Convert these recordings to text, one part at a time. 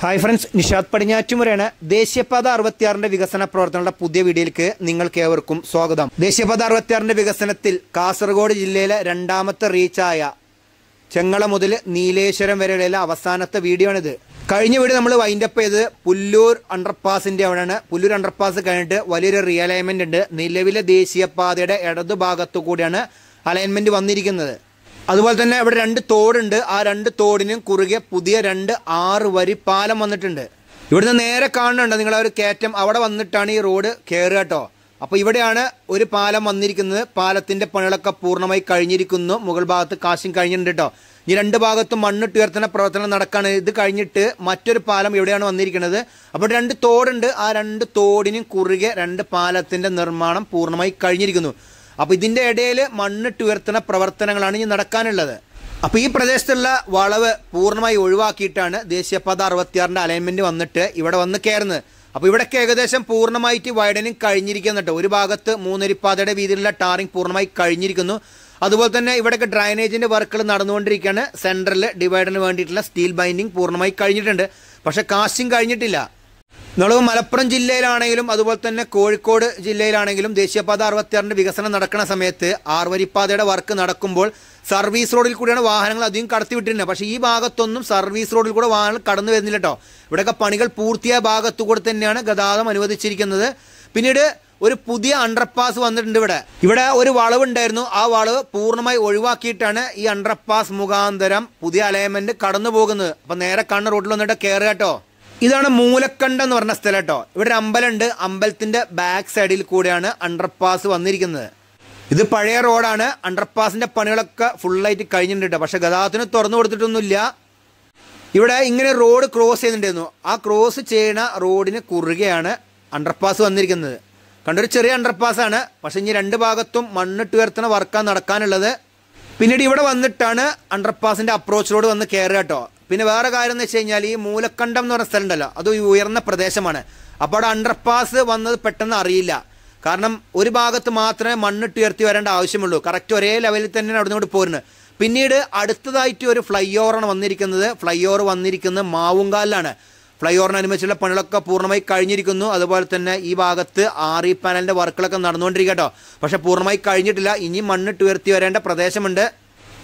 hi friends Nishad പടിഞ്ഞാറ്റുമുറയാണ് ദേശീയപാത അറുപത്തിയാറിന്റെ വികസന പ്രവർത്തനങ്ങളുടെ പുതിയ വീഡിയോയിലേക്ക് നിങ്ങൾക്ക് ഏവർക്കും സ്വാഗതം ദേശീയപാത അറുപത്തിയാറിന്റെ വികസനത്തിൽ കാസർഗോഡ് ജില്ലയിലെ രണ്ടാമത്തെ റീച്ചായ ചെങ്ങള മുതൽ നീലേശ്വരം വരെയുള്ള അവസാനത്തെ വീഡിയോ ആണിത് കഴിഞ്ഞ വീഡിയോ നമ്മൾ വൈൻഡപ്പ് ചെയ്ത് പുല്ലൂർ അണ്ടർപാസിന്റെ അവിടെയാണ് പുല്ലൂർ അണ്ടർപാസ് കഴിഞ്ഞിട്ട് വലിയൊരു റിയലൈൻമെന്റ് ഉണ്ട് നിലവിലെ ദേശീയപാതയുടെ ഇടതുഭാഗത്തു കൂടിയാണ് അലൈൻമെന്റ് വന്നിരിക്കുന്നത് അതുപോലെ തന്നെ ഇവിടെ രണ്ട് തോടുണ്ട് ആ രണ്ട് തോടിനും കുറുകെ പുതിയ രണ്ട് ആറ് വരി പാലം വന്നിട്ടുണ്ട് ഇവിടുന്ന് നേരെ കാണുന്നുണ്ട് നിങ്ങൾ ഒരു കയറ്റം അവിടെ വന്നിട്ടാണ് ഈ റോഡ് കയറുക കേട്ടോ അപ്പോൾ ഇവിടെയാണ് ഒരു പാലം വന്നിരിക്കുന്നത് പാലത്തിൻ്റെ പണികളൊക്കെ പൂർണ്ണമായി കഴിഞ്ഞിരിക്കുന്നു മുകൾ ഭാഗത്ത് കാശും കഴിഞ്ഞിട്ടുണ്ട് കേട്ടോ ഈ രണ്ട് ഭാഗത്തും ഉയർത്തുന്ന പ്രവർത്തനം നടക്കാണ് ഇത് കഴിഞ്ഞിട്ട് മറ്റൊരു പാലം ഇവിടെയാണ് വന്നിരിക്കുന്നത് അപ്പോൾ രണ്ട് തോടുണ്ട് ആ രണ്ട് തോടിനും കുറുകെ രണ്ട് പാലത്തിൻ്റെ നിർമ്മാണം പൂർണ്ണമായി കഴിഞ്ഞിരിക്കുന്നു അപ്പോൾ ഇതിൻ്റെ ഇടയിൽ മണ്ണിട്ട് ഉയർത്തുന്ന പ്രവർത്തനങ്ങളാണ് ഇനി നടക്കാനുള്ളത് അപ്പോൾ ഈ പ്രദേശത്തുള്ള വളവ് പൂർണ്ണമായി ഒഴിവാക്കിയിട്ടാണ് ദേശീയപാത അറുപത്തിയാറിൻ്റെ അലൈൻമെൻറ്റ് വന്നിട്ട് ഇവിടെ വന്ന് കയറുന്നത് അപ്പോൾ ഇവിടേക്ക് ഏകദേശം പൂർണ്ണമായിട്ട് വൈഡനിങ് കഴിഞ്ഞിരിക്കുന്നുണ്ട് ഒരു ഭാഗത്ത് മൂന്നരിപ്പാതയുടെ വീതിയിലുള്ള ടാറിങ് പൂർണ്ണമായി കഴിഞ്ഞിരിക്കുന്നു അതുപോലെ തന്നെ ഇവിടെയൊക്കെ ഡ്രൈനേജിൻ്റെ വർക്കുകൾ നടന്നുകൊണ്ടിരിക്കുകയാണ് സെൻട്രലിൽ ഡിവൈഡറിന് വേണ്ടിയിട്ടുള്ള സ്റ്റീൽ ബൈൻഡിങ് പൂർണ്ണമായി കഴിഞ്ഞിട്ടുണ്ട് പക്ഷേ കാസ്റ്റിംഗ് കഴിഞ്ഞിട്ടില്ല നമ്മൾ മലപ്പുറം ജില്ലയിലാണെങ്കിലും അതുപോലെ തന്നെ കോഴിക്കോട് ജില്ലയിലാണെങ്കിലും ദേശീയപാത അറുപത്തിയാറിൻ്റെ വികസനം നടക്കുന്ന സമയത്ത് ആർവരിപ്പാതയുടെ വർക്ക് നടക്കുമ്പോൾ സർവീസ് റോഡിൽ കൂടിയാണ് വാഹനങ്ങൾ അധികം കടത്തിവിട്ടിരുന്നത് പക്ഷേ ഈ ഭാഗത്തൊന്നും സർവീസ് റോഡിൽ കൂടെ വാഹനങ്ങൾ കടന്നു വരുന്നില്ല കേട്ടോ ഇവിടെയൊക്കെ പണികൾ പൂർത്തിയായ ഭാഗത്തു കൂടെ തന്നെയാണ് ഗതാഗതം അനുവദിച്ചിരിക്കുന്നത് പിന്നീട് ഒരു പുതിയ അണ്ടർപാസ് വന്നിട്ടുണ്ട് ഇവിടെ ഇവിടെ ഒരു വളവ് ഉണ്ടായിരുന്നു ആ വളവ് പൂർണ്ണമായി ഒഴിവാക്കിയിട്ടാണ് ഈ അണ്ടർപാസ് മുഖാന്തരം പുതിയ അലൈൻമെന്റ് കടന്നു പോകുന്നത് അപ്പൊ നേരെ കണ്ണ റോഡിൽ വന്നിട്ട് കയറുക കേട്ടോ ഇതാണ് മൂലക്കണ്ട എന്ന് പറഞ്ഞ സ്ഥലം കേട്ടോ ഇവിടെ ഒരു അമ്പലമുണ്ട് അമ്പലത്തിന്റെ ബാക്ക് സൈഡിൽ കൂടെയാണ് അണ്ടർപാസ് വന്നിരിക്കുന്നത് ഇത് പഴയ റോഡാണ് അണ്ടർപാസിന്റെ പണികളൊക്കെ ഫുള്ളായിട്ട് കഴിഞ്ഞിട്ടുണ്ട് പക്ഷെ ഗതാഗതത്തിന് തുറന്നു കൊടുത്തിട്ടൊന്നുമില്ല ഇവിടെ ഇങ്ങനെ റോഡ് ക്രോസ് ചെയ്യുന്നുണ്ടായിരുന്നു ആ ക്രോസ് ചെയ്യണ റോഡിന് കുറുകെയാണ് അണ്ടർപാസ് വന്നിരിക്കുന്നത് കണ്ടൊരു ചെറിയ അണ്ടർപാസ് ആണ് പക്ഷെ ഇനി രണ്ട് ഭാഗത്തും മണ്ണിട്ട് ഉയർത്തുന്ന വർക്കാണ് നടക്കാനുള്ളത് പിന്നീട് ഇവിടെ വന്നിട്ടാണ് അണ്ടർപാസിന്റെ അപ്രോച്ച് റോഡ് വന്ന് കയറുക കേട്ടോ പിന്നെ വേറെ കാര്യം എന്ന് വെച്ച് കഴിഞ്ഞാൽ ഈ മൂലക്കണ്ടം എന്ന് പറഞ്ഞ സ്ഥലമുണ്ടല്ലോ അത് ഉയർന്ന പ്രദേശമാണ് അപ്പോൾ അവിടെ അണ്ടർപാസ് വന്നത് പെട്ടെന്ന് അറിയില്ല കാരണം ഒരു ഭാഗത്ത് മാത്രമേ മണ്ണിട്ട് ഉയർത്തി വരേണ്ട ആവശ്യമുള്ളൂ കറക്റ്റ് ഒരേ ലെവലിൽ തന്നെ അവിടെ നിന്ന് പോരുന്നത് പിന്നീട് അടുത്തതായിട്ട് ഒരു ഫ്ലൈ ഓവറാണ് വന്നിരിക്കുന്നത് ഫ്ലൈ ഓവർ വന്നിരിക്കുന്നത് മാവുങ്കാലിലാണ് ഫ്ലൈ ഓവറിനനുസരിച്ചുള്ള പണികളൊക്കെ പൂർണ്ണമായി കഴിഞ്ഞിരിക്കുന്നു അതുപോലെ തന്നെ ഈ ഭാഗത്ത് ആർ ഇ പാനലിൻ്റെ വർക്കുകളൊക്കെ നടന്നുകൊണ്ടിരിക്കട്ടോ പക്ഷേ പൂർണ്ണമായി കഴിഞ്ഞിട്ടില്ല ഇനി മണ്ണിട്ട് ഉയർത്തി വരേണ്ട പ്രദേശമുണ്ട്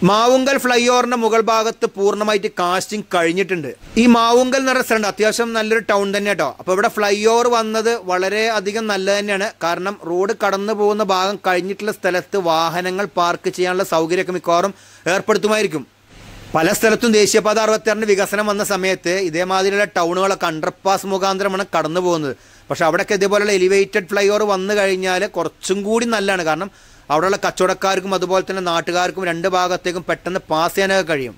മാവുങ്കൽ ഫ്ലൈ ഓവറിന്റെ മുകൾ ഭാഗത്ത് പൂർണ്ണമായിട്ട് കാസ്റ്റിംഗ് കഴിഞ്ഞിട്ടുണ്ട് ഈ മാവുങ്കൽ എന്ന പറഞ്ഞ അത്യാവശ്യം നല്ലൊരു ടൗൺ തന്നെ കേട്ടോ അപ്പോൾ ഇവിടെ ഫ്ലൈ ഓവർ വന്നത് വളരെ അധികം നല്ലത് തന്നെയാണ് കാരണം റോഡ് കടന്നു പോകുന്ന ഭാഗം കഴിഞ്ഞിട്ടുള്ള സ്ഥലത്ത് വാഹനങ്ങൾ പാർക്ക് ചെയ്യാനുള്ള സൗകര്യമൊക്കെ മിക്കവാറും ഏർപ്പെടുത്തുമായിരിക്കും പല സ്ഥലത്തും ദേശീയപാത അറുപത്തിയാറിന് വികസനം വന്ന സമയത്ത് ഇതേമാതിരിയുള്ള ടൗണുകളൊക്കെ അണ്ടർപാസ് മുഖാന്തരമാണ് കടന്നു പോകുന്നത് പക്ഷേ അവിടെയൊക്കെ ഇതേപോലെയുള്ള എലിവേറ്റഡ് ഫ്ലൈ ഓവർ വന്നു കഴിഞ്ഞാൽ കുറച്ചും കൂടി നല്ലതാണ് കാരണം അവിടെയുള്ള കച്ചവടക്കാർക്കും അതുപോലെ തന്നെ നാട്ടുകാർക്കും രണ്ട് ഭാഗത്തേക്കും പെട്ടെന്ന് പാസ് ചെയ്യാനൊക്കെ കഴിയും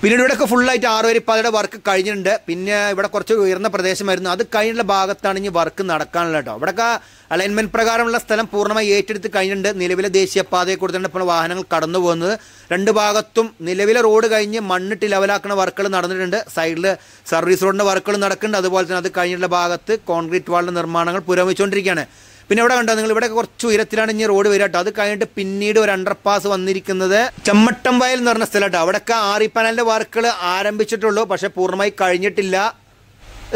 പിന്നീട് ഒക്കെ ഫുള്ളായിട്ട് ആറുവരിപ്പാതയുടെ വർക്ക് കഴിഞ്ഞിട്ടുണ്ട് പിന്നെ ഇവിടെ കുറച്ച് ഉയർന്ന പ്രദേശമായിരുന്നു അത് കഴിഞ്ഞുള്ള ഭാഗത്താണ് ഇനി വർക്ക് നടക്കാനുള്ള കേട്ടോ ഇവിടെയൊക്കെ അലൈൻമെന്റ് പ്രകാരമുള്ള സ്ഥലം പൂർണ്ണമായി ഏറ്റെടുത്ത് കഴിഞ്ഞിട്ടുണ്ട് നിലവിലെ ദേശീയപാതയെക്കുറിച്ചാണ് ഇപ്പോൾ വാഹനങ്ങൾ കടന്നു പോകുന്നത് രണ്ട് ഭാഗത്തും നിലവിലെ റോഡ് കഴിഞ്ഞ് മണ്ണിട്ട് ലെവലാക്കുന്ന വർക്കുകൾ നടന്നിട്ടുണ്ട് സൈഡിൽ സർവീസ് റോഡിൻ്റെ വർക്കുകൾ നടക്കുന്നുണ്ട് അതുപോലെ തന്നെ അത് കഴിഞ്ഞുള്ള ഭാഗത്ത് കോൺക്രീറ്റ് വാളിൻ്റെ നിർമ്മാണങ്ങൾ പുരോഗമിച്ചുകൊണ്ടിരിക്കുകയാണ് പിന്നെ ഇവിടെ കണ്ടോ നിങ്ങൾ ഇവിടെ കുറച്ച് ഉയരത്തിലാണ് ഇനി റോഡ് വരിക കേട്ടോ അത് കഴിഞ്ഞിട്ട് പിന്നീട് ഒരു അണ്ടർപാസ് വന്നിരിക്കുന്നത് ചെമ്മട്ടം വയൽ എന്ന് പറഞ്ഞ സ്ഥലം കേട്ടോ അവിടെയൊക്കെ ആറിപ്പാനലിൻ്റെ വർക്കുകൾ ആരംഭിച്ചിട്ടുള്ളൂ പക്ഷേ പൂർണ്ണമായി കഴിഞ്ഞിട്ടില്ല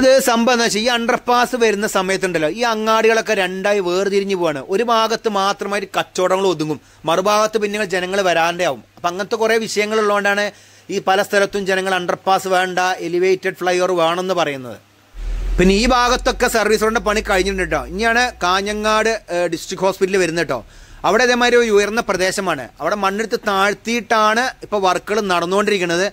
ഇത് സംഭവം എന്ന് വെച്ചാൽ ഈ അണ്ടർപാസ് വരുന്ന സമയത്തുണ്ടല്ലോ ഈ അങ്ങാടികളൊക്കെ രണ്ടായി വേർതിരിഞ്ഞു പോവാണ് ഒരു ഭാഗത്ത് മാത്രമായിട്ട് കച്ചവടങ്ങൾ ഒതുങ്ങും മറുഭാഗത്ത് പിന്നെ ജനങ്ങൾ വരാണ്ടാവും അപ്പം അങ്ങനത്തെ കുറേ വിഷയങ്ങളുള്ളതുകൊണ്ടാണ് ഈ പല സ്ഥലത്തും ജനങ്ങൾ അണ്ടർപാസ് വേണ്ട എലിവേറ്റഡ് ഫ്ലൈ ഓവർ വേണമെന്ന് പറയുന്നത് പിന്നെ ഈ ഭാഗത്തൊക്കെ സർവീസ് റോഡിൻ്റെ പണി കഴിഞ്ഞിട്ടുണ്ട് കേട്ടോ ഇനിയാണ് കാഞ്ഞങ്ങാട് ഡിസ്ട്രിക്ട് ഹോസ്പിറ്റലിൽ വരുന്നത് കേട്ടോ അവിടെ ഇതേമാതിരി ഒരു ഉയർന്ന പ്രദേശമാണ് അവിടെ മണ്ണെടുത്ത് താഴ്ത്തിയിട്ടാണ് ഇപ്പോൾ വർക്കുകൾ നടന്നുകൊണ്ടിരിക്കുന്നത്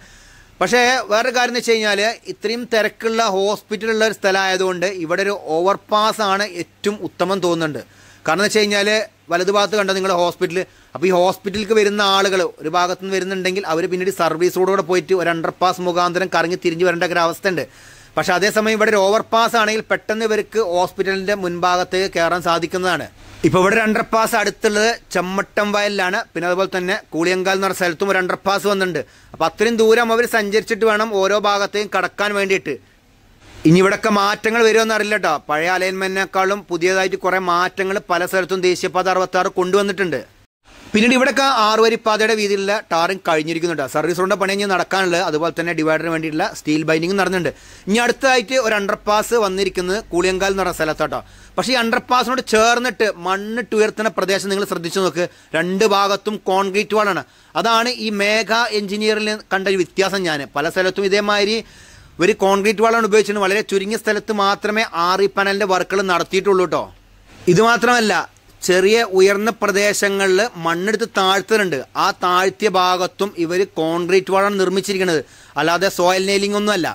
പക്ഷേ വേറൊരു കാര്യം എന്ന് വെച്ച് കഴിഞ്ഞാൽ ഇത്രയും തിരക്കുള്ള ഹോസ്പിറ്റലുള്ള ഒരു സ്ഥലമായതുകൊണ്ട് ഇവിടെ ഒരു ഓവർ പാസ് ആണ് ഏറ്റവും ഉത്തമം തോന്നുന്നുണ്ട് കാരണം എന്ന് വെച്ച് കഴിഞ്ഞാൽ വലതുഭാഗത്ത് കണ്ടോ നിങ്ങളുടെ ഹോസ്പിറ്റൽ അപ്പോൾ ഈ ഹോസ്പിറ്റലിലേക്ക് വരുന്ന ആളുകൾ ഒരു ഭാഗത്തുനിന്ന് വരുന്നുണ്ടെങ്കിൽ അവർ പിന്നീട് സർവീസോടുകൂടെ പോയിട്ട് ഒരു അണ്ടർ പാസ് മുഖാന്തരം കറങ്ങി തിരിഞ്ഞ് വരേണ്ട ഒരു അവസ്ഥയുണ്ട് പക്ഷേ അതേസമയം ഇവിടെ ഒരു ഓവർപാസ് ആണെങ്കിൽ പെട്ടെന്ന് ഇവർക്ക് ഹോസ്പിറ്റലിന്റെ മുൻഭാഗത്തേക്ക് കയറാൻ സാധിക്കുന്നതാണ് ഇപ്പൊ ഇവിടെ ഒരു പാസ് അടുത്തുള്ളത് ചെമ്മട്ടം വയലിലാണ് പിന്നെ അതുപോലെ തന്നെ കൂളിയങ്കാൽ എന്ന് പറഞ്ഞ സ്ഥലത്തും ഒരു പാസ് വന്നിട്ടുണ്ട് അപ്പൊ അത്രയും ദൂരം അവർ സഞ്ചരിച്ചിട്ട് വേണം ഓരോ ഭാഗത്തേയും കടക്കാൻ വേണ്ടിയിട്ട് ഇനി ഇവിടെയൊക്കെ മാറ്റങ്ങൾ വരുമെന്ന് അറിയില്ല കേട്ടോ പഴയ അലൈൻമെന്റിനേക്കാളും പുതിയതായിട്ട് കുറേ മാറ്റങ്ങൾ പല സ്ഥലത്തും ദേശീയപാത അറുപത്താറ് കൊണ്ടുവന്നിട്ടുണ്ട് പിന്നീട് ഇവിടെയൊക്കെ ആറുവരിപ്പാതയുടെ വീതിയിലുള്ള ടാറിങ് കഴിഞ്ഞിരിക്കുന്നുണ്ട് സർവീസ് റോഡിൻ്റെ പണി ഇനി നടക്കാനുള്ളത് അതുപോലെ തന്നെ ഡിവൈഡറിന് വേണ്ടിയിട്ടുള്ള സ്റ്റീൽ ബൈൻഡിങ്ങും നടന്നുണ്ട് ഇനി അടുത്തായിട്ട് ഒരു അണ്ടർപാസ് വന്നിരിക്കുന്നത് കൂളിയങ്കാൽ എന്ന് പറഞ്ഞ സ്ഥലത്തോട്ടോ പക്ഷേ ഈ അണ്ടർപാസിനോട് ചേർന്നിട്ട് മണ്ണിട്ട് ഉയർത്തുന്ന പ്രദേശം നിങ്ങൾ ശ്രദ്ധിച്ചു നോക്ക് രണ്ട് ഭാഗത്തും കോൺക്രീറ്റ് വാളാണ് അതാണ് ഈ മേഘ എഞ്ചിനീയറിൽ കണ്ട ഒരു വ്യത്യാസം ഞാൻ പല സ്ഥലത്തും ഇതേമാതിരി ഒരു കോൺക്രീറ്റ് വാളാണ് ഉപയോഗിച്ചിട്ടുണ്ട് വളരെ ചുരുങ്ങിയ സ്ഥലത്ത് മാത്രമേ ആറി പനലിൻ്റെ വർക്കുകൾ നടത്തിയിട്ടുള്ളൂ കേട്ടോ ഇത് മാത്രമല്ല ചെറിയ ഉയർന്ന പ്രദേശങ്ങളിൽ മണ്ണെടുത്ത് താഴ്ത്തലുണ്ട് ആ താഴ്ത്തിയ ഭാഗത്തും ഇവർ കോൺക്രീറ്റ് വാളാണ് നിർമ്മിച്ചിരിക്കുന്നത് അല്ലാതെ സോയിൽ നെയിലിംഗ് ഒന്നുമല്ല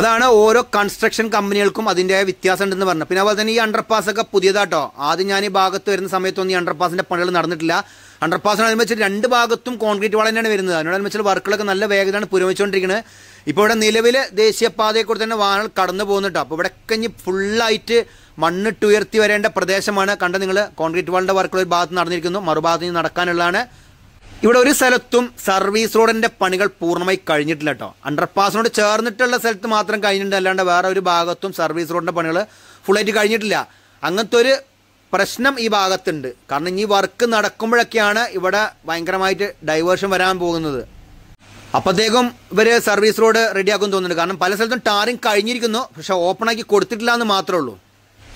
അതാണ് ഓരോ കൺസ്ട്രക്ഷൻ കമ്പനികൾക്കും അതിൻ്റെ വ്യത്യാസം ഉണ്ടെന്ന് പറഞ്ഞു പിന്നെ അതുപോലെ തന്നെ ഈ അണ്ടർപാസ് ഒക്കെ പുതിയതാട്ടോ ആദ്യം ഞാൻ ഈ ഭാഗത്ത് വരുന്ന സമയത്തൊന്നും ഈ അണ്ടർപാസിൻ്റെ പണികൾ നടന്നിട്ടില്ല അണ്ടർപാസിന് അനുബന്ധിച്ച് രണ്ട് ഭാഗത്തും കോൺക്രീറ്റ് വാൾ തന്നെയാണ് വരുന്നത് അതിനോടനുബന്ധിച്ച് വർക്കുകളൊക്കെ നല്ല വേഗതയാണ് പുരോഗമിച്ചുകൊണ്ടിരിക്കുന്നത് ഇപ്പോൾ ഇവിടെ നിലവിലെ ദേശീയപാതയെക്കൂടി തന്നെ വാഹനങ്ങൾ കടന്നു പോകുന്നുണ്ടോ അപ്പോൾ ഇവിടെ കഴിഞ്ഞ് ഫുള്ളായിട്ട് മണ്ണിട്ടുയർത്തി വരേണ്ട പ്രദേശമാണ് കണ്ട നിങ്ങൾ കോൺക്രീറ്റ് വാളിൻ്റെ വർക്കുകൾ ഒരു ഭാഗത്ത് നടന്നിരിക്കുന്നു മറുഭാഗത്ത് നിന്ന് നടക്കാനുള്ളതാണ് ഇവിടെ ഒരു സ്ഥലത്തും സർവീസ് റോഡിൻ്റെ പണികൾ പൂർണ്ണമായി കഴിഞ്ഞിട്ടില്ല കേട്ടോ അണ്ടർപാസിനോട് ചേർന്നിട്ടുള്ള സ്ഥലത്ത് മാത്രം കഴിഞ്ഞിട്ടുണ്ട് അല്ലാണ്ട് വേറെ ഒരു ഭാഗത്തും സർവീസ് റോഡിൻ്റെ പണികൾ ഫുള്ളായിട്ട് കഴിഞ്ഞിട്ടില്ല അങ്ങനത്തെ ഒരു പ്രശ്നം ഈ ഭാഗത്തുണ്ട് കാരണം ഇനി വർക്ക് നടക്കുമ്പോഴൊക്കെയാണ് ഇവിടെ ഭയങ്കരമായിട്ട് ഡൈവേർഷൻ വരാൻ പോകുന്നത് അപ്പോഴത്തേക്കും ഇവർ സർവീസ് റോഡ് റെഡിയാക്കും തോന്നുന്നുണ്ട് കാരണം പല സ്ഥലത്തും ടാറിങ് കഴിഞ്ഞിരിക്കുന്നു പക്ഷേ ഓപ്പണാക്കി കൊടുത്തിട്ടില്ല എന്ന് മാത്രമേ ഉള്ളൂ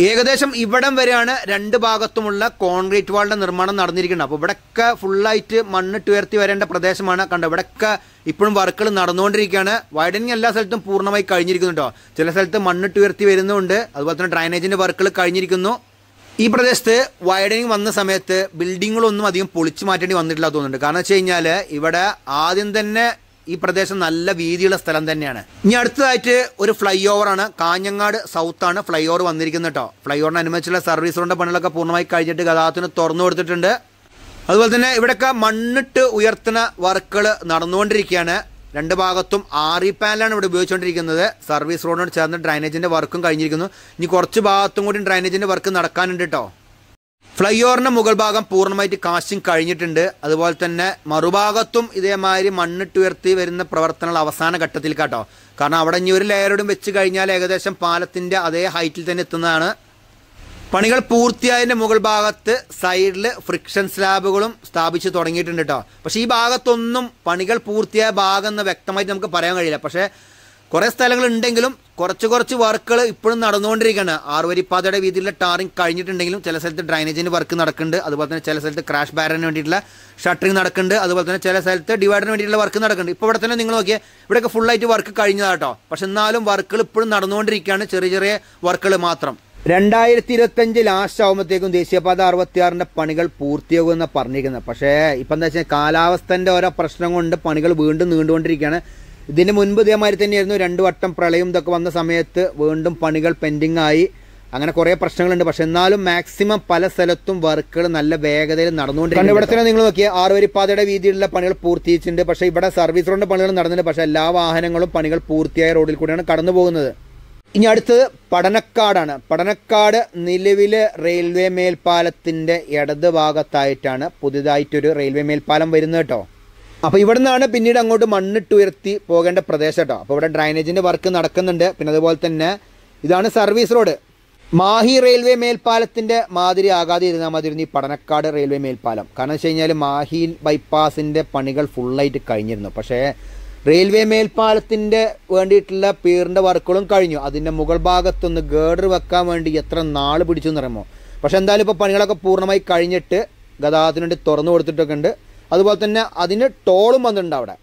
ഏകദേശം ഇവിടം വരെയാണ് രണ്ട് ഭാഗത്തുമുള്ള കോൺക്രീറ്റ് വാളിൻ്റെ നിർമ്മാണം നടന്നിരിക്കുന്നത് അപ്പോൾ ഇവിടെയൊക്കെ ഫുള്ളായിട്ട് മണ്ണ് ഉയർത്തി വരേണ്ട പ്രദേശമാണ് കണ്ടത് ഇവിടെയൊക്കെ ഇപ്പോഴും വർക്കുകൾ നടന്നുകൊണ്ടിരിക്കുകയാണ് വൈഡനിങ് എല്ലാ സ്ഥലത്തും പൂർണ്ണമായി കഴിഞ്ഞിരിക്കുന്നുണ്ടോ ചില സ്ഥലത്ത് മണ്ണ് ഉയർത്തി വരുന്നുണ്ട് അതുപോലെ തന്നെ ഡ്രൈനേജിൻ്റെ വർക്കുകൾ കഴിഞ്ഞിരിക്കുന്നു ഈ പ്രദേശത്ത് വൈഡനിങ് വന്ന സമയത്ത് ബിൽഡിങ്ങുകളൊന്നും അധികം പൊളിച്ചു മാറ്റേണ്ടി വന്നിട്ടില്ല തോന്നുന്നുണ്ട് കാരണം വെച്ച് കഴിഞ്ഞാൽ ഇവിടെ ആദ്യം തന്നെ ഈ പ്രദേശം നല്ല വീതിയുള്ള സ്ഥലം തന്നെയാണ് ഇനി അടുത്തതായിട്ട് ഒരു ഫ്ലൈ ഓവറാണ് കാഞ്ഞങ്ങാട് സൗത്താണ് ഫ്ലൈ ഓവർ വന്നിരിക്കുന്നത് കേട്ടോ ഫ്ലൈ ഓവറിനനുബന്ധിച്ചുള്ള സർവീസ് റോഡിൻ്റെ പണികളൊക്കെ പൂർണ്ണമായി കഴിഞ്ഞിട്ട് ഗതാഗതത്തിന് തുറന്നു കൊടുത്തിട്ടുണ്ട് അതുപോലെ തന്നെ ഇവിടെയൊക്കെ മണ്ണിട്ട് ഉയർത്തുന്ന വർക്കുകൾ നടന്നുകൊണ്ടിരിക്കുകയാണ് രണ്ട് ഭാഗത്തും ആറി പാനലാണ് ഇവിടെ ഉപയോഗിച്ചുകൊണ്ടിരിക്കുന്നത് സർവീസ് റോഡിനോട് ചേർന്ന് ഡ്രൈനേജിൻ്റെ വർക്കും കഴിഞ്ഞിരിക്കുന്നു ഇനി കുറച്ച് ഭാഗത്തും കൂടി ഡ്രൈനേജിൻ്റെ വർക്ക് നടക്കാനുണ്ട് കേട്ടോ ഫ്ലൈ ഓവറിൻ്റെ മുകൾ ഭാഗം പൂർണ്ണമായിട്ട് കാശിങ് കഴിഞ്ഞിട്ടുണ്ട് അതുപോലെ തന്നെ മറുഭാഗത്തും ഇതേമാതിരി മണ്ണിട്ടുയർത്തി വരുന്ന പ്രവർത്തനങ്ങൾ അവസാന ഘട്ടത്തിൽ കേട്ടോ കാരണം അവിടെ ഇനി ഒരു ലെയറോടും വെച്ച് കഴിഞ്ഞാൽ ഏകദേശം പാലത്തിൻ്റെ അതേ ഹൈറ്റിൽ തന്നെ എത്തുന്നതാണ് പണികൾ പൂർത്തിയായതിൻ്റെ മുകൾ ഭാഗത്ത് സൈഡിൽ ഫ്രിക്ഷൻ സ്ലാബുകളും സ്ഥാപിച്ച് തുടങ്ങിയിട്ടുണ്ട് കേട്ടോ പക്ഷേ ഈ ഭാഗത്തൊന്നും പണികൾ പൂർത്തിയായ ഭാഗം എന്ന് വ്യക്തമായിട്ട് നമുക്ക് പറയാൻ കഴിയില്ല പക്ഷേ കുറേ സ്ഥലങ്ങളുണ്ടെങ്കിലും കുറച്ച് കുറച്ച് വർക്കുകൾ ഇപ്പോഴും നടന്നുകൊണ്ടിരിക്കുകയാണ് ആറുവരിപ്പാതയുടെ വീതിയിലെ ടാറിങ് കഴിഞ്ഞിട്ടുണ്ടെങ്കിലും ചില സ്ഥലത്ത് ഡ്രൈനേജിൻ്റെ വർക്ക് നടക്കുന്നുണ്ട് അതുപോലെ തന്നെ ചില സ്ഥലത്ത് ക്രാഷ് ബാരന് വേണ്ടിയിട്ടുള്ള ഷട്ടറിങ് നടക്കുന്നുണ്ട് അതുപോലെ തന്നെ ചില സ്ഥലത്ത് ഡിവൈഡറിന് വേണ്ടിയിട്ടുള്ള വർക്ക് നടക്കുന്നുണ്ട് ഇപ്പോൾ ഇവിടെ തന്നെ നിങ്ങൾ നോക്കിയാൽ ഇവിടെയൊക്കെ ഫുള്ളായിട്ട് വർക്ക് കഴിഞ്ഞതാട്ടോ പക്ഷെ എന്നാലും വർക്കുകൾ ഇപ്പോഴും നടന്നുകൊണ്ടിരിക്കുകയാണ് ചെറിയ ചെറിയ വർക്കുകൾ മാത്രം രണ്ടായിരത്തി ഇരുപത്തഞ്ച് ലാസ്റ്റ് ആകുമ്പോഴത്തേക്കും ദേശീയപാത അറുപത്തിയാറിൻ്റെ പണികൾ പൂർത്തിയാകും എന്നാണ് പറഞ്ഞിരിക്കുന്നത് പക്ഷേ ഇപ്പം എന്താ വെച്ചാൽ കാലാവസ്ഥൻ്റെ ഓരോ പ്രശ്നം കൊണ്ട് പണികൾ വീണ്ടും നീണ്ടുകൊണ്ടിരിക്കുകയാണ് ഇതിന് മുൻപ് ഇതേമാതിരി തന്നെയായിരുന്നു രണ്ട് വട്ടം പ്രളയം ഇതൊക്കെ വന്ന സമയത്ത് വീണ്ടും പണികൾ പെൻഡിങ് ആയി അങ്ങനെ കുറേ പ്രശ്നങ്ങളുണ്ട് പക്ഷെ എന്നാലും മാക്സിമം പല സ്ഥലത്തും വർക്കുകൾ നല്ല വേഗതയിൽ നടന്നുകൊണ്ടിരിക്കുന്നു ഇവിടെ തന്നെ നിങ്ങൾ നോക്കിയാൽ ആറുവരിപ്പാതയുടെ വീതിയിലുള്ള പണികൾ പൂർത്തീകരിച്ചിട്ടുണ്ട് പക്ഷേ ഇവിടെ സർവീസ് റോഡിൻ്റെ പണികൾ നടന്നിട്ടുണ്ട് പക്ഷേ എല്ലാ വാഹനങ്ങളും പണികൾ പൂർത്തിയായ റോഡിൽ കൂടിയാണ് കടന്നു പോകുന്നത് ഇനി അടുത്തത് പടനക്കാടാണ് പടനക്കാട് നിലവിലെ റെയിൽവേ മേൽപ്പാലത്തിൻ്റെ ഇടത് ഭാഗത്തായിട്ടാണ് പുതിയതായിട്ടൊരു റെയിൽവേ മേൽപ്പാലം വരുന്നത് കേട്ടോ അപ്പോൾ ഇവിടെ നിന്നാണ് പിന്നീട് അങ്ങോട്ട് ഉയർത്തി പോകേണ്ട പ്രദേശം കേട്ടോ അപ്പോൾ ഇവിടെ ഡ്രൈനേജിൻ്റെ വർക്ക് നടക്കുന്നുണ്ട് പിന്നെ അതുപോലെ തന്നെ ഇതാണ് സർവീസ് റോഡ് മാഹി റെയിൽവേ മേൽപ്പാലത്തിൻ്റെ മാതിരി ആകാതെ ഇരുന്നാൽ മതി ഈ പടനക്കാട് റെയിൽവേ മേൽപ്പാലം കാരണം വെച്ച് കഴിഞ്ഞാൽ മാഹി ബൈപ്പാസിൻ്റെ പണികൾ ഫുള്ളായിട്ട് കഴിഞ്ഞിരുന്നു പക്ഷേ റെയിൽവേ മേൽപ്പാലത്തിൻ്റെ വേണ്ടിയിട്ടുള്ള പേറിൻ്റെ വർക്കുകളും കഴിഞ്ഞു അതിൻ്റെ മുകൾ ഭാഗത്തൊന്ന് ഗേഡർ വെക്കാൻ വേണ്ടി എത്ര നാൾ പിടിച്ചു പറയുമോ പക്ഷേ എന്തായാലും ഇപ്പോൾ പണികളൊക്കെ പൂർണ്ണമായി കഴിഞ്ഞിട്ട് ഗതാഗതത്തിന് വേണ്ടി തുറന്നു കൊടുത്തിട്ടൊക്കെ ഉണ്ട് അതുപോലെ തന്നെ അതിന് ടോളും വന്നിട്ടുണ്ട് അവിടെ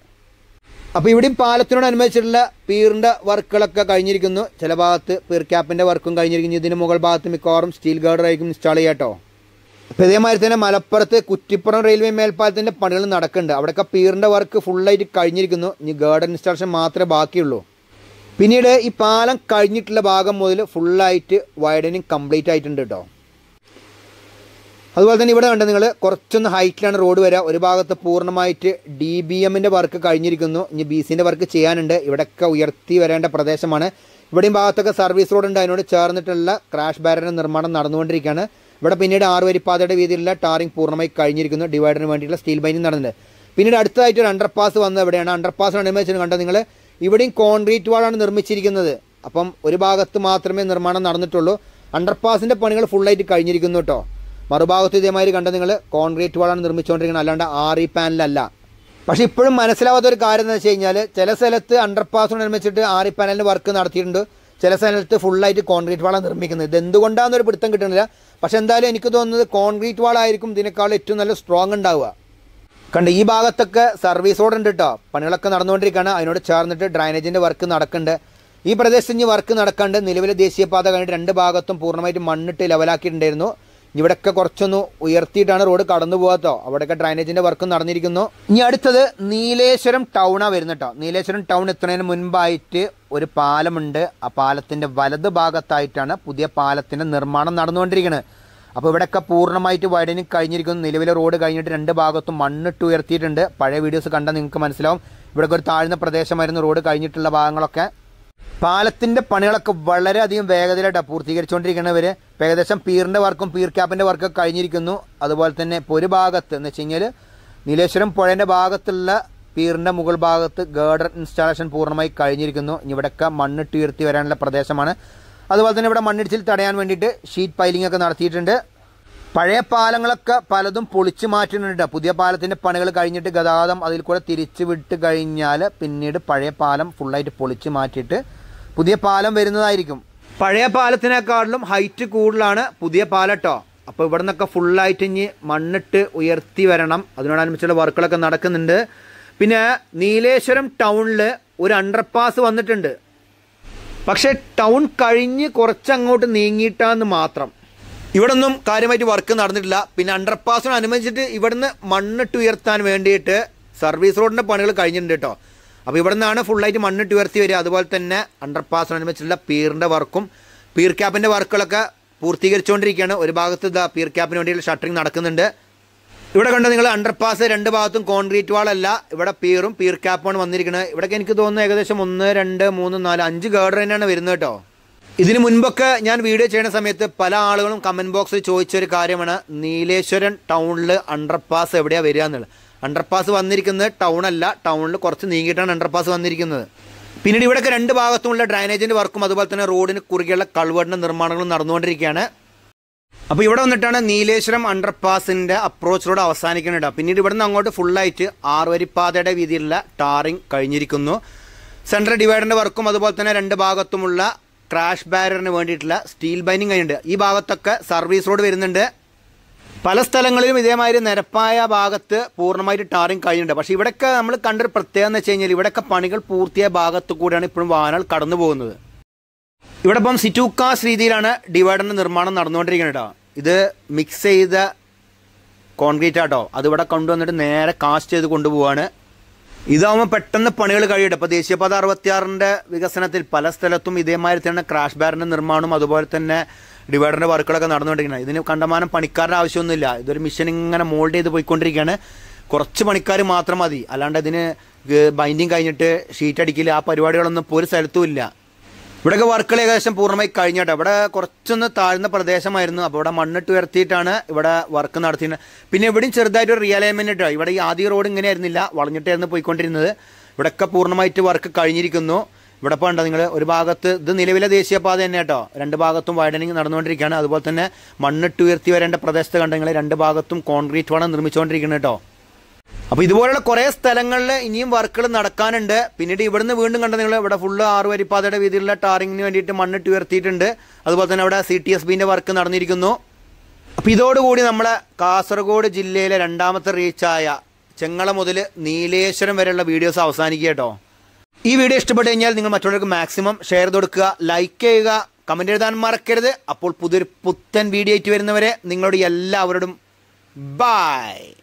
അപ്പോൾ ഇവിടെയും പാലത്തിനോടനുബന്ധിച്ചിട്ടുള്ള പീറിൻ്റെ വർക്കുകളൊക്കെ കഴിഞ്ഞിരിക്കുന്നു ചില ഭാഗത്ത് പീർ ക്യാപ്പിൻ്റെ വർക്കും കഴിഞ്ഞിരിക്കുന്നു ഇതിന് മുകൾ ഭാഗത്ത് മിക്കവാറും സ്റ്റീൽ ഗാർഡറായിരിക്കും ഇൻസ്റ്റാൾ ചെയ്യാട്ടോ അപ്പോൾ ഇതേമാതിരി തന്നെ മലപ്പുറത്ത് കുറ്റിപ്പുറം റെയിൽവേ മേൽപ്പാലത്തിൻ്റെ പണികൾ നടക്കുന്നുണ്ട് അവിടെയൊക്കെ പീറിൻ്റെ വർക്ക് ഫുള്ളായിട്ട് കഴിഞ്ഞിരിക്കുന്നു ഇനി ഗാർഡൻ ഇൻസ്റ്റാളേഷൻ മാത്രമേ ബാക്കിയുള്ളൂ പിന്നീട് ഈ പാലം കഴിഞ്ഞിട്ടുള്ള ഭാഗം മുതൽ ഫുള്ളായിട്ട് വൈഡനിങ് കംപ്ലീറ്റ് ആയിട്ടുണ്ട് കേട്ടോ അതുപോലെ തന്നെ ഇവിടെ കണ്ടത് നിങ്ങൾ കുറച്ചൊന്ന് ഹൈറ്റിലാണ് റോഡ് വരിക ഒരു ഭാഗത്ത് പൂർണ്ണമായിട്ട് ഡി ബി എമ്മിൻ്റെ വർക്ക് കഴിഞ്ഞിരിക്കുന്നു ഇനി ബി സിൻ്റെ വർക്ക് ചെയ്യാനുണ്ട് ഇവിടെയൊക്കെ ഉയർത്തി വരേണ്ട പ്രദേശമാണ് ഇവിടെയും ഭാഗത്തൊക്കെ സർവീസ് റോഡ് ഉണ്ട് അതിനോട് ചേർന്നിട്ടുള്ള ക്രാഷ് ബാരറിൻ്റെ നിർമ്മാണം നടന്നുകൊണ്ടിരിക്കുകയാണ് ഇവിടെ പിന്നീട് ആറ് വരിപ്പാതയുടെ വീതിയിലുള്ള ടാറിംഗ് പൂർണ്ണമായി കഴിഞ്ഞിരിക്കുന്നു ഡിവൈഡറിന് വേണ്ടിയിട്ടുള്ള സ്റ്റീൽ ബൈനിങ് നടന്നിട്ടുണ്ട് പിന്നീട് അടുത്തതായിട്ട് ഒരു അണ്ടർപാസ് വന്നത് എവിടെയാണ് അണ്ടർപാസ് അനുഭവിച്ചു കണ്ടത് നിങ്ങൾ ഇവിടെയും കോൺക്രീറ്റ് വാളാണ് നിർമ്മിച്ചിരിക്കുന്നത് അപ്പം ഒരു ഭാഗത്ത് മാത്രമേ നിർമ്മാണം നടന്നിട്ടുള്ളൂ അണ്ടർപാസിൻ്റെ പണികൾ ഫുള്ളായിട്ട് കഴിഞ്ഞിരിക്കുന്നു കേട്ടോ മറുഭാഗത്ത് ഇതേമാതിരി കണ്ട നിങ്ങൾ കോൺക്രീറ്റ് വാളാണ് നിർമ്മിച്ചുകൊണ്ടിരിക്കുന്നത് അല്ലാണ്ട് ആർ ഇ പാനലല്ല പക്ഷേ ഇപ്പോഴും മനസ്സിലാവാത്ത ഒരു കാര്യം എന്ന് വെച്ച് കഴിഞ്ഞാൽ ചില സ്ഥലത്ത് അണ്ടർപാസ് നിർമ്മിച്ചിട്ട് ആർ ഇ പാനലിന് വർക്ക് നടത്തിയിട്ടുണ്ട് ചില സ്ഥലത്ത് ഫുള്ളായിട്ട് കോൺക്രീറ്റ് വാളാണ് നിർമ്മിക്കുന്നത് ഇത് ഒരു പിടുത്തം കിട്ടുന്നില്ല പക്ഷേ എന്തായാലും എനിക്ക് തോന്നുന്നത് കോൺക്രീറ്റ് വാളായിരിക്കും ഇതിനേക്കാൾ ഏറ്റവും നല്ല സ്ട്രോങ് ഉണ്ടാവുക കണ്ട് ഈ ഭാഗത്തൊക്കെ സർവീസ് റോഡ് ഉണ്ട് കേട്ടോ പണികളൊക്കെ നടന്നുകൊണ്ടിരിക്കുകയാണ് അതിനോട് ചേർന്നിട്ട് ഡ്രൈനേജിൻ്റെ വർക്ക് നടക്കുന്നുണ്ട് ഈ പ്രദേശത്ത് ഇനി വർക്ക് നടക്കാണ്ട് നിലവിലെ ദേശീയപാത കഴിഞ്ഞിട്ട് രണ്ട് ഭാഗത്തും പൂർണ്ണമായിട്ട് മണ്ണിട്ട് ലെവലാക്കിയിട്ടുണ്ടായിരുന്നു ഇവിടെയൊക്കെ കുറച്ചൊന്ന് ഉയർത്തിയിട്ടാണ് റോഡ് കടന്നു പോകാത്തോ അവിടെയൊക്കെ ഡ്രൈനേജിന്റെ വർക്കും നടന്നിരിക്കുന്നു ഇനി അടുത്തത് നീലേശ്വരം ടൗണാണ് വരുന്നത് കേട്ടോ നീലേശ്വരം ടൗൺ എത്തുന്നതിന് മുൻപായിട്ട് ഒരു പാലമുണ്ട് ആ പാലത്തിന്റെ വലത് ഭാഗത്തായിട്ടാണ് പുതിയ പാലത്തിന്റെ നിർമ്മാണം നടന്നുകൊണ്ടിരിക്കുന്നത് അപ്പോൾ ഇവിടെയൊക്കെ പൂർണ്ണമായിട്ട് വൈഡനിങ് കഴിഞ്ഞിരിക്കുന്നു നിലവിലെ റോഡ് കഴിഞ്ഞിട്ട് രണ്ട് ഭാഗത്തും മണ്ണിട്ട് ഉയർത്തിയിട്ടുണ്ട് പഴയ വീഡിയോസ് കണ്ടാൽ നിങ്ങൾക്ക് മനസ്സിലാവും ഇവിടെ ഒരു താഴ്ന്ന പ്രദേശമായിരുന്നു റോഡ് കഴിഞ്ഞിട്ടുള്ള ഭാഗങ്ങളൊക്കെ പാലത്തിൻ്റെ പണികളൊക്കെ വളരെയധികം വേഗതയിലായിട്ടാണ് പൂർത്തീകരിച്ചുകൊണ്ടിരിക്കുന്നവർ ഏകദേശം പീറിൻ്റെ വർക്കും പീർ ക്യാപ്പിൻ്റെ വർക്കും കഴിഞ്ഞിരിക്കുന്നു അതുപോലെ തന്നെ ഇപ്പോൾ ഒരു ഭാഗത്ത് എന്ന് വെച്ച് കഴിഞ്ഞാൽ നീലേശ്വരം പുഴേൻ്റെ ഭാഗത്തുള്ള പീറിൻ്റെ മുകൾ ഭാഗത്ത് ഗേഡർ ഇൻസ്റ്റാളേഷൻ പൂർണ്ണമായി കഴിഞ്ഞിരിക്കുന്നു ഇവിടെയൊക്കെ മണ്ണ് ഉയർത്തി വരാനുള്ള പ്രദേശമാണ് അതുപോലെ തന്നെ ഇവിടെ മണ്ണിടിച്ചിൽ തടയാൻ വേണ്ടിയിട്ട് ഷീറ്റ് പൈലിംഗ് ഒക്കെ നടത്തിയിട്ടുണ്ട് പഴയ പാലങ്ങളൊക്കെ പലതും പൊളിച്ച് മാറ്റുന്നുണ്ട് പുതിയ പാലത്തിൻ്റെ പണികൾ കഴിഞ്ഞിട്ട് ഗതാഗതം അതിൽ കൂടെ തിരിച്ചു വിട്ട് കഴിഞ്ഞാൽ പിന്നീട് പഴയ പാലം ഫുള്ളായിട്ട് പൊളിച്ച് മാറ്റിയിട്ട് പുതിയ പാലം വരുന്നതായിരിക്കും പഴയ പാലത്തിനേക്കാളിലും ഹൈറ്റ് കൂടുതലാണ് പുതിയ പാലട്ടോ അപ്പോൾ ഇവിടെ നിന്നൊക്കെ ഫുള്ളായിട്ട് ഇനി മണ്ണിട്ട് ഉയർത്തി വരണം അതിനോടനുസരിച്ചുള്ള വർക്കുകളൊക്കെ നടക്കുന്നുണ്ട് പിന്നെ നീലേശ്വരം ടൗണിൽ ഒരു അണ്ടർപാസ് വന്നിട്ടുണ്ട് പക്ഷേ ടൗൺ കഴിഞ്ഞ് കുറച്ചങ്ങോട്ട് നീങ്ങിയിട്ടാന്ന് മാത്രം ഇവിടെ ഒന്നും കാര്യമായിട്ട് വർക്ക് നടന്നിട്ടില്ല പിന്നെ അണ്ടർപാസിനോട് അനുബന്ധിച്ചിട്ട് ഇവിടുന്ന് മണ്ണിട്ട് ഉയർത്താൻ വേണ്ടിയിട്ട് സർവീസ് റോഡിൻ്റെ പണികൾ കഴിഞ്ഞിട്ടുണ്ട് കേട്ടോ അപ്പോൾ ഇവിടെ നിന്നാണ് ഫുള്ളായിട്ട് മണ്ണിട്ട് ഉയർത്തി വരിക അതുപോലെ തന്നെ അണ്ടർപാസിനനുസരിച്ചുള്ള പീറിൻ്റെ വർക്കും പീർ ക്യാപ്പിൻ്റെ വർക്കുകളൊക്കെ പൂർത്തീകരിച്ചുകൊണ്ടിരിക്കുകയാണ് ഒരു ഭാഗത്ത് ഇതാ പീർ ക്യാപ്പിന് വേണ്ടിയുള്ള ഷട്ടറിങ് നടക്കുന്നുണ്ട് ഇവിടെ കണ്ട് നിങ്ങൾ അണ്ടർപാസ് രണ്ട് ഭാഗത്തും കോൺക്രീറ്റ് വാളല്ല ഇവിടെ പീറും പീർ ക്യാപ്പുമാണ് വന്നിരിക്കുന്നത് ഇവിടെയൊക്കെ എനിക്ക് തോന്നുന്നു ഏകദേശം ഒന്ന് രണ്ട് മൂന്ന് നാല് അഞ്ച് ഗേഡർ തന്നെയാണ് വരുന്നത് കേട്ടോ ഇതിന് മുൻപൊക്കെ ഞാൻ വീഡിയോ ചെയ്യുന്ന സമയത്ത് പല ആളുകളും കമൻറ്റ് ബോക്സിൽ ചോദിച്ചൊരു കാര്യമാണ് നീലേശ്വരൻ ടൗണിൽ അണ്ടർപാസ് എവിടെയാണ് വരിക എന്നുള്ളത് അണ്ടർപാസ് വന്നിരിക്കുന്നത് ടൗൺ അല്ല ടൗണിൽ കുറച്ച് നീങ്ങിയിട്ടാണ് അണ്ടർപാസ് വന്നിരിക്കുന്നത് പിന്നീട് ഇവിടെ രണ്ട് ഭാഗത്തുമുള്ള ഡ്രൈനേജിൻ്റെ വർക്കും അതുപോലെ തന്നെ റോഡിന് കുറുകെയുള്ള കൾവേടിൻ്റെ നിർമ്മാണങ്ങളും നടന്നുകൊണ്ടിരിക്കുകയാണ് അപ്പോൾ ഇവിടെ വന്നിട്ടാണ് നീലേശ്വരം അണ്ടർപാസിൻ്റെ അപ്രോച്ച് റോഡ് അവസാനിക്കുന്നുണ്ട് പിന്നീട് ഇവിടുന്ന് അങ്ങോട്ട് ഫുള്ളായിട്ട് ആറുവരിപ്പാതയുടെ രീതിയിലുള്ള ടാറിങ് കഴിഞ്ഞിരിക്കുന്നു സെൻട്രൽ ഡിവൈഡറിൻ്റെ വർക്കും അതുപോലെ തന്നെ രണ്ട് ഭാഗത്തുമുള്ള ക്രാഷ് ബാരറിന് വേണ്ടിയിട്ടുള്ള സ്റ്റീൽ ബൈനിങ് കഴിഞ്ഞിട്ടുണ്ട് ഈ ഭാഗത്തൊക്കെ സർവീസ് റോഡ് വരുന്നുണ്ട് പല സ്ഥലങ്ങളിലും ഇതേമാതിരി നിരപ്പായ ഭാഗത്ത് പൂർണ്ണമായിട്ട് ടാറിങ് കഴിഞ്ഞിട്ടുണ്ട് പക്ഷേ ഇവിടെയൊക്കെ നമ്മൾ കണ്ടൊരു പ്രത്യേകത എന്ന് വെച്ച് കഴിഞ്ഞാൽ ഇവിടെയൊക്കെ പണികൾ പൂർത്തിയായ ഭാഗത്ത് കൂടിയാണ് ഇപ്പോഴും വാഹനങ്ങൾ കടന്നു പോകുന്നത് ഇവിടെ ഇപ്പം സിറ്റൂക്കാസ് രീതിയിലാണ് ഡിവൈഡറിൻ്റെ നിർമ്മാണം നടന്നുകൊണ്ടിരിക്കുന്നത് കേട്ടോ ഇത് മിക്സ് ചെയ്ത കോൺക്രീറ്റ് ആട്ടോ അതിവിടെ കൊണ്ടുവന്നിട്ട് നേരെ കാസ്റ്റ് ചെയ്ത് കൊണ്ടുപോവാണ് ഇതാവുമ്പോൾ പെട്ടെന്ന് പണികൾ കഴിയട്ടെ ഇപ്പോൾ ദേശീയപാത അറുപത്തിയാറിൻ്റെ വികസനത്തിൽ പല സ്ഥലത്തും ഇതേമാതിരി തന്നെ ക്രാഷ് ബാറിൻ്റെ നിർമ്മാണം അതുപോലെ തന്നെ ഡിവൈഡറിൻ്റെ വർക്കുകളൊക്കെ നടന്നുകൊണ്ടിരിക്കുന്നത് ഇതിന് കണ്ടമാനം പണിക്കാരുടെ ആവശ്യമൊന്നുമില്ല ഇതൊരു മിഷൻ ഇങ്ങനെ മോൾഡ് ചെയ്ത് പോയിക്കൊണ്ടിരിക്കുകയാണ് കുറച്ച് പണിക്കാർ മാത്രം മതി അല്ലാണ്ട് ഇതിന് ബൈൻഡിങ് കഴിഞ്ഞിട്ട് ഷീറ്റ് അടിക്കില്ല ആ പരിപാടികളൊന്നും ഇപ്പോൾ ഒരു സ്ഥലത്തും ഇല്ല ഇവിടെയൊക്കെ വർക്കുകൾ ഏകദേശം പൂർണ്ണമായി കഴിഞ്ഞോട്ടെ ഇവിടെ കുറച്ചൊന്ന് താഴ്ന്ന പ്രദേശമായിരുന്നു അപ്പോൾ ഇവിടെ മണ്ണിട്ട് ഉയർത്തിയിട്ടാണ് ഇവിടെ വർക്ക് നടത്തിയിരുന്നത് പിന്നെ ഇവിടെയും ചെറുതായിട്ട് ഒരു റിയലൈൻമെൻറ്റ് കേട്ടോ ഇവിടെ ഈ ആദ്യ റോഡ് ഇങ്ങനെയായിരുന്നില്ല വളഞ്ഞിട്ടായിരുന്നു പോയിക്കൊണ്ടിരുന്നത് ഇവിടെയൊക്കെ പൂർണ്ണമായിട്ട് വർക്ക് കഴിഞ്ഞിരിക്കുന്നു ഇവിടെ ഇപ്പോൾ നിങ്ങൾ ഒരു ഭാഗത്ത് ഇത് നിലവിലെ ദേശീയപാത തന്നെ കേട്ടോ രണ്ട് ഭാഗത്തും വൈഡനിങ് നടന്നുകൊണ്ടിരിക്കുകയാണ് അതുപോലെ തന്നെ മണ്ണിട്ട് ഉയർത്തി വരേണ്ട പ്രദേശത്ത് കണ്ട് നിങ്ങൾ രണ്ട് ഭാഗത്തും കോൺക്രീറ്റ് വേണം നിർമ്മിച്ചുകൊണ്ടിരിക്കുന്നത് കേട്ടോ അപ്പോൾ ഇതുപോലുള്ള കുറേ സ്ഥലങ്ങളിൽ ഇനിയും വർക്കുകൾ നടക്കാനുണ്ട് പിന്നീട് ഇവിടുന്ന് വീണ്ടും കണ്ട നിങ്ങൾ ഇവിടെ ഫുള്ള് ആറുവരിപ്പാതയുടെ വീതിയിലുള്ള ടാറിങ്ങിന് വേണ്ടിയിട്ട് മണ്ണിട്ട് ഉയർത്തിയിട്ടുണ്ട് അതുപോലെ തന്നെ അവിടെ സി ടി എസ് ബിൻ്റെ വർക്ക് നടന്നിരിക്കുന്നു അപ്പോൾ ഇതോടുകൂടി നമ്മളെ കാസർഗോഡ് ജില്ലയിലെ രണ്ടാമത്തെ റീച്ചായ ചെങ്ങള മുതൽ നീലേശ്വരം വരെയുള്ള വീഡിയോസ് അവസാനിക്കുക കേട്ടോ ഈ വീഡിയോ ഇഷ്ടപ്പെട്ട് കഴിഞ്ഞാൽ നിങ്ങൾ മറ്റുള്ളവർക്ക് മാക്സിമം ഷെയർ കൊടുക്കുക ലൈക്ക് ചെയ്യുക കമൻറ്റ് എഴുതാൻ മറക്കരുത് അപ്പോൾ പുതിയൊരു പുത്തൻ വീഡിയോ ആയിട്ട് വരുന്നവരെ നിങ്ങളോട് എല്ലാവരോടും ബായ്